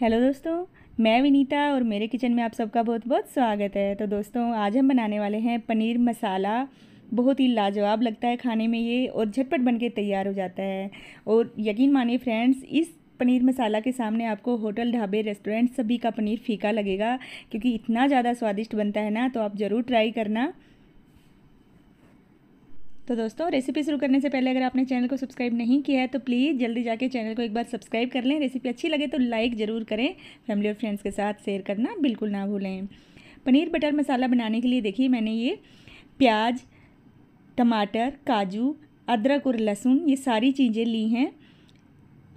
hello दोस्तों मैं विनीता और मेरे किचन में आप सबका बहुत बहुत स्वागत है तो दोस्तों आज हम बनाने वाले हैं पनीर मसाला बहुत ही लाजवाब लगता है खाने में ये और झटपट बन के तैयार हो जाता है और यकीन मानिए फ्रेंड्स इस पनीर मसाला के सामने आपको होटल ढाबे रेस्टोरेंट सभी का पनीर फीका लगेगा क्योंकि इतना ज़्यादा स्वादिष्ट बनता है ना तो आप ज़रूर ट्राई करना तो दोस्तों रेसिपी शुरू करने से पहले अगर आपने चैनल को सब्सक्राइब नहीं किया है तो प्लीज़ जल्दी जाके चैनल को एक बार सब्सक्राइब कर लें रेसिपी अच्छी लगे तो लाइक ज़रूर करें फैमिली और फ्रेंड्स के साथ शेयर करना बिल्कुल ना भूलें पनीर बटर मसाला बनाने के लिए देखिए मैंने ये प्याज टमाटर काजू अदरक और लहसुन ये सारी चीज़ें ली हैं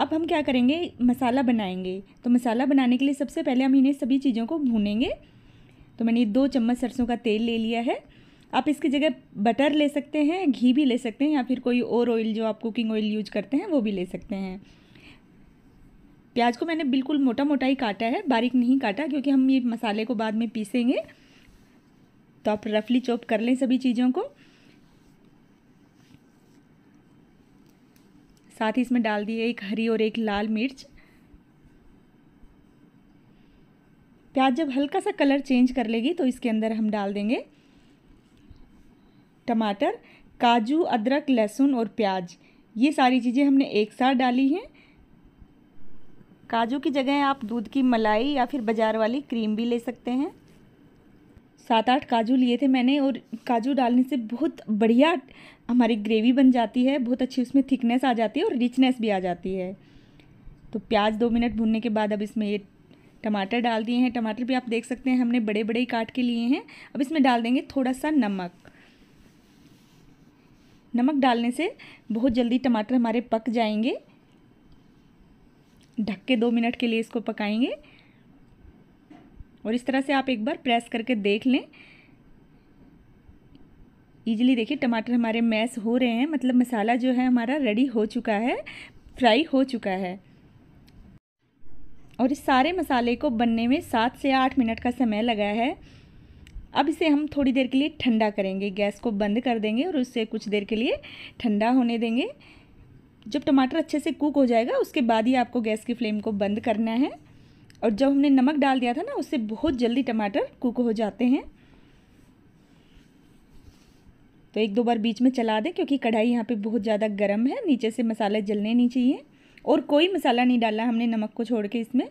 अब हम क्या करेंगे मसाला बनाएंगे तो मसाला बनाने के लिए सबसे पहले हम इन्हें सभी चीज़ों को भूनेंगे तो मैंने दो चम्मच सरसों का तेल ले लिया है आप इसकी जगह बटर ले सकते हैं घी भी ले सकते हैं या फिर कोई और ऑयल जो आप कुकिंग ऑयल यूज करते हैं वो भी ले सकते हैं प्याज को मैंने बिल्कुल मोटा मोटा ही काटा है बारीक नहीं काटा क्योंकि हम ये मसाले को बाद में पीसेंगे तो आप रफली चॉप कर लें सभी चीज़ों को साथ ही इसमें डाल दिए एक हरी और एक लाल मिर्च प्याज जब हल्का सा कलर चेंज कर लेगी तो इसके अंदर हम डाल देंगे टमाटर काजू अदरक लहसुन और प्याज ये सारी चीज़ें हमने एक साथ डाली हैं काजू की जगह आप दूध की मलाई या फिर बाज़ार वाली क्रीम भी ले सकते हैं सात आठ काजू लिए थे मैंने और काजू डालने से बहुत बढ़िया हमारी ग्रेवी बन जाती है बहुत अच्छी उसमें थिकनेस आ जाती है और रिचनेस भी आ जाती है तो प्याज दो मिनट भूनने के बाद अब इसमें ये टमाटर डाल दिए हैं टमाटर भी आप देख सकते हैं हमने बड़े बड़े ही काट के लिए हैं अब इसमें डाल देंगे थोड़ा सा नमक नमक डालने से बहुत जल्दी टमाटर हमारे पक जाएंगे ढक के दो मिनट के लिए इसको पकाएंगे और इस तरह से आप एक बार प्रेस करके देख लें ईजिली देखिए टमाटर हमारे मैश हो रहे हैं मतलब मसाला जो है हमारा रेडी हो चुका है फ्राई हो चुका है और इस सारे मसाले को बनने में सात से आठ मिनट का समय लगा है अब इसे हम थोड़ी देर के लिए ठंडा करेंगे गैस को बंद कर देंगे और उसे कुछ देर के लिए ठंडा होने देंगे जब टमाटर अच्छे से कुक हो जाएगा उसके बाद ही आपको गैस की फ्लेम को बंद करना है और जब हमने नमक डाल दिया था ना उससे बहुत जल्दी टमाटर कुक हो जाते हैं तो एक दो बार बीच में चला दें क्योंकि कढ़ाई यहाँ पे बहुत ज़्यादा गर्म है नीचे से मसाले जलने नहीं चाहिए और कोई मसाला नहीं डाला हमने नमक को छोड़ के इसमें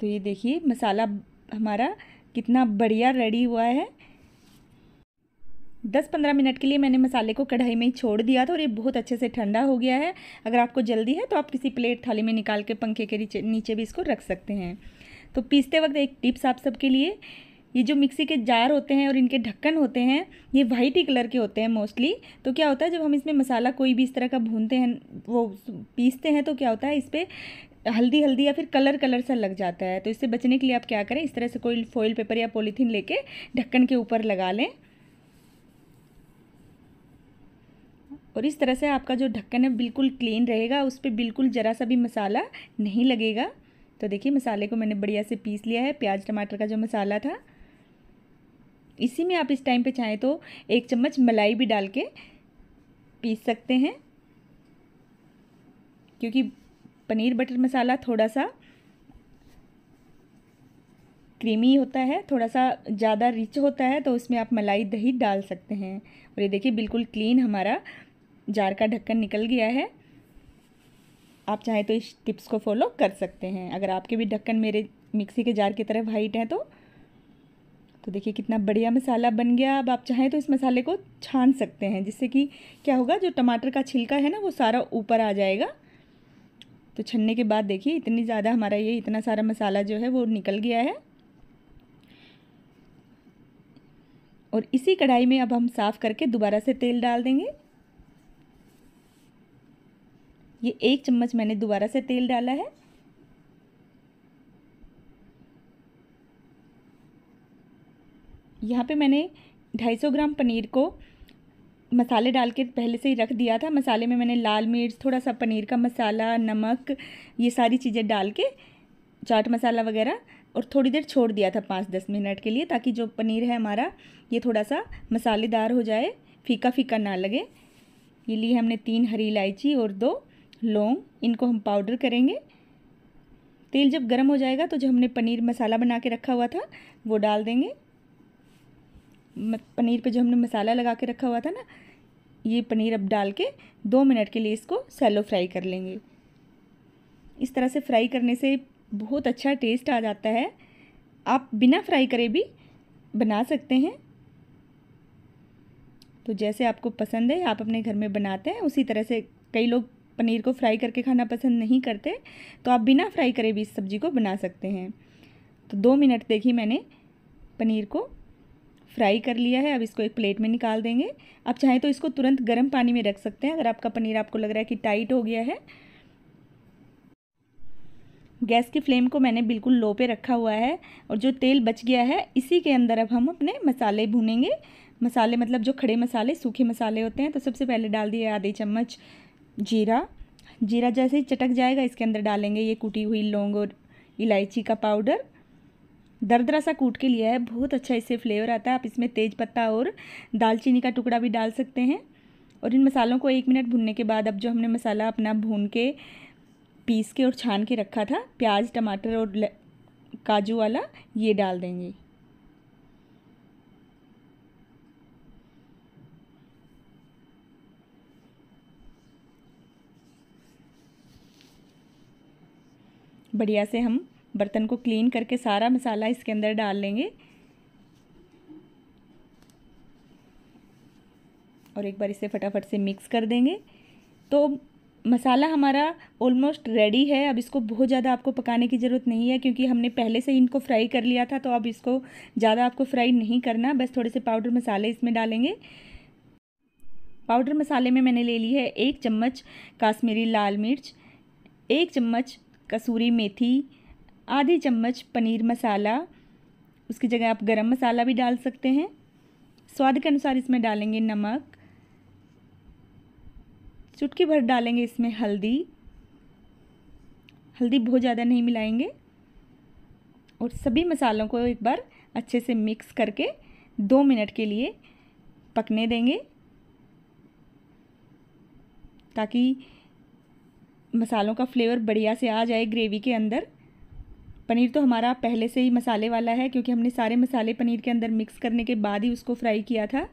तो ये देखिए मसाला हमारा कितना बढ़िया रेडी हुआ है दस पंद्रह मिनट के लिए मैंने मसाले को कढ़ाई में ही छोड़ दिया था और ये बहुत अच्छे से ठंडा हो गया है अगर आपको जल्दी है तो आप किसी प्लेट थाली में निकाल के पंखे के नीचे भी इसको रख सकते हैं तो पीसते वक्त एक टिप्स आप सबके लिए ये जो मिक्सी के जार होते हैं और इनके ढक्कन होते हैं ये वाइट ही कलर के होते हैं मोस्टली तो क्या होता है जब हम इसमें मसाला कोई भी इस तरह का भूनते हैं वो पीसते हैं तो क्या होता है इस पर हल्दी हल्दी या फिर कलर कलर सा लग जाता है तो इससे बचने के लिए आप क्या करें इस तरह से कोई फॉइल पेपर या पॉलीथीन लेके ढक्कन के ऊपर लगा लें और इस तरह से आपका जो ढक्कन है बिल्कुल क्लीन रहेगा उस पर बिल्कुल ज़रा सा भी मसाला नहीं लगेगा तो देखिए मसाले को मैंने बढ़िया से पीस लिया है प्याज टमाटर का जो मसाला था इसी में आप इस टाइम पे चाहें तो एक चम्मच मलाई भी डाल के पीस सकते हैं क्योंकि पनीर बटर मसाला थोड़ा सा क्रीमी होता है थोड़ा सा ज़्यादा रिच होता है तो उसमें आप मलाई दही डाल सकते हैं और ये देखिए बिल्कुल क्लीन हमारा जार का ढक्कन निकल गया है आप चाहें तो इस टिप्स को फॉलो कर सकते हैं अगर आपके भी ढक्कन मेरे मिक्सी के जार की तरह वाइट है तो तो देखिए कितना बढ़िया मसाला बन गया अब आप चाहें तो इस मसाले को छान सकते हैं जिससे कि क्या होगा जो टमाटर का छिलका है ना वो सारा ऊपर आ जाएगा तो छनने के बाद देखिए इतनी ज़्यादा हमारा ये इतना सारा मसाला जो है वो निकल गया है और इसी कढ़ाई में अब हम साफ़ करके दोबारा से तेल डाल देंगे ये एक चम्मच मैंने दोबारा से तेल डाला है यहाँ पे मैंने 250 ग्राम पनीर को मसाले डाल के पहले से ही रख दिया था मसाले में मैंने लाल मिर्च थोड़ा सा पनीर का मसाला नमक ये सारी चीज़ें डाल के चाट मसाला वगैरह और थोड़ी देर छोड़ दिया था पाँच दस मिनट के लिए ताकि जो पनीर है हमारा ये थोड़ा सा मसालेदार हो जाए फीका फीका ना लगे ये लिए हमने तीन हरी इलायची और दो लौंग इनको हम पाउडर करेंगे तेल जब गर्म हो जाएगा तो जो हमने पनीर मसाला बना के रखा हुआ था वो डाल देंगे पनीर पे जो हमने मसाला लगा के रखा हुआ था ना ये पनीर अब डाल के दो मिनट के लिए इसको सैलो फ्राई कर लेंगे इस तरह से फ्राई करने से बहुत अच्छा टेस्ट आ जाता है आप बिना फ्राई करे भी बना सकते हैं तो जैसे आपको पसंद है आप अपने घर में बनाते हैं उसी तरह से कई लोग पनीर को फ्राई करके खाना पसंद नहीं करते तो आप बिना फ्राई करे भी इस सब्ज़ी को बना सकते हैं तो दो मिनट देखिए मैंने पनीर को फ्राई कर लिया है अब इसको एक प्लेट में निकाल देंगे आप चाहें तो इसको तुरंत गर्म पानी में रख सकते हैं अगर आपका पनीर आपको लग रहा है कि टाइट हो गया है गैस की फ्लेम को मैंने बिल्कुल लो पे रखा हुआ है और जो तेल बच गया है इसी के अंदर अब हम अपने मसाले भूनेंगे मसाले मतलब जो खड़े मसाले सूखे मसाले होते हैं तो सबसे पहले डाल दिए आधे चम्मच जीरा जीरा जैसे ही चटक जाएगा इसके अंदर डालेंगे ये कुटी हुई लौंग और इलायची का पाउडर दरदरा सा कूट के लिया है बहुत अच्छा इससे फ्लेवर आता है आप इसमें तेज पत्ता और दालचीनी का टुकड़ा भी डाल सकते हैं और इन मसालों को एक मिनट भूनने के बाद अब जो हमने मसाला अपना भून के पीस के और छान के रखा था प्याज टमाटर और काजू वाला ये डाल देंगे बढ़िया से हम बर्तन को क्लीन करके सारा मसाला इसके अंदर डाल लेंगे और एक बार इसे फटाफट से मिक्स कर देंगे तो मसाला हमारा ऑलमोस्ट रेडी है अब इसको बहुत ज़्यादा आपको पकाने की ज़रूरत नहीं है क्योंकि हमने पहले से इनको फ्राई कर लिया था तो अब इसको ज़्यादा आपको फ्राई नहीं करना बस थोड़े से पाउडर मसाले इसमें डालेंगे पाउडर मसाले में मैंने ले ली है एक चम्मच काश्मीरी लाल मिर्च एक चम्मच कसूरी मेथी आधी चम्मच पनीर मसाला उसकी जगह आप गरम मसाला भी डाल सकते हैं स्वाद के अनुसार इसमें डालेंगे नमक चुटकी भर डालेंगे इसमें हल्दी हल्दी बहुत ज़्यादा नहीं मिलाएंगे और सभी मसालों को एक बार अच्छे से मिक्स करके दो मिनट के लिए पकने देंगे ताकि मसालों का फ्लेवर बढ़िया से आ जाए ग्रेवी के अंदर पनीर तो हमारा पहले से ही मसाले वाला है क्योंकि हमने सारे मसाले पनीर के अंदर मिक्स करने के बाद ही उसको फ्राई किया था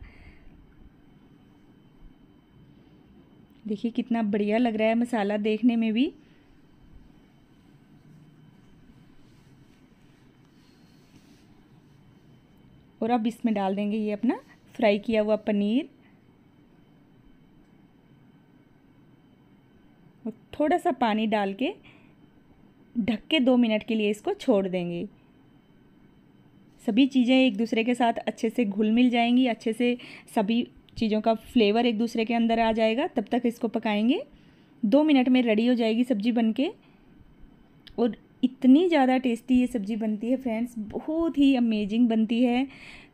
देखिए कितना बढ़िया लग रहा है मसाला देखने में भी और अब इसमें डाल देंगे ये अपना फ्राई किया हुआ पनीर और थोड़ा सा पानी डाल के ढक के दो मिनट के लिए इसको छोड़ देंगे सभी चीज़ें एक दूसरे के साथ अच्छे से घुल मिल जाएंगी अच्छे से सभी चीज़ों का फ्लेवर एक दूसरे के अंदर आ जाएगा तब तक इसको पकाएंगे दो मिनट में रेडी हो जाएगी सब्ज़ी बन के और इतनी ज़्यादा टेस्टी ये सब्ज़ी बनती है फ्रेंड्स बहुत ही अमेजिंग बनती है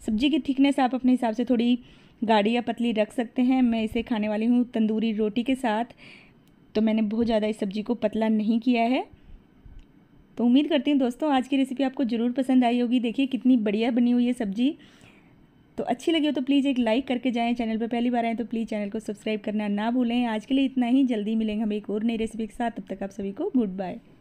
सब्ज़ी की थिकनेस आप अपने हिसाब से थोड़ी गाढ़ी या पतली रख सकते हैं मैं इसे खाने वाली हूँ तंदूरी रोटी के साथ तो मैंने बहुत ज़्यादा इस सब्ज़ी को पतला नहीं किया है तो उम्मीद करती हूँ दोस्तों आज की रेसिपी आपको ज़रूर पसंद आई होगी देखिए कितनी बढ़िया बनी हुई है सब्जी तो अच्छी लगी हो तो प्लीज़ एक लाइक करके जाएँ चैनल पर पहली बार आएँ तो प्लीज़ चैनल को सब्सक्राइब करना ना भूलें आज के लिए इतना ही जल्दी मिलेंगे हम एक और नई रेसिपी के साथ तब तक आप सभी को गुड बाय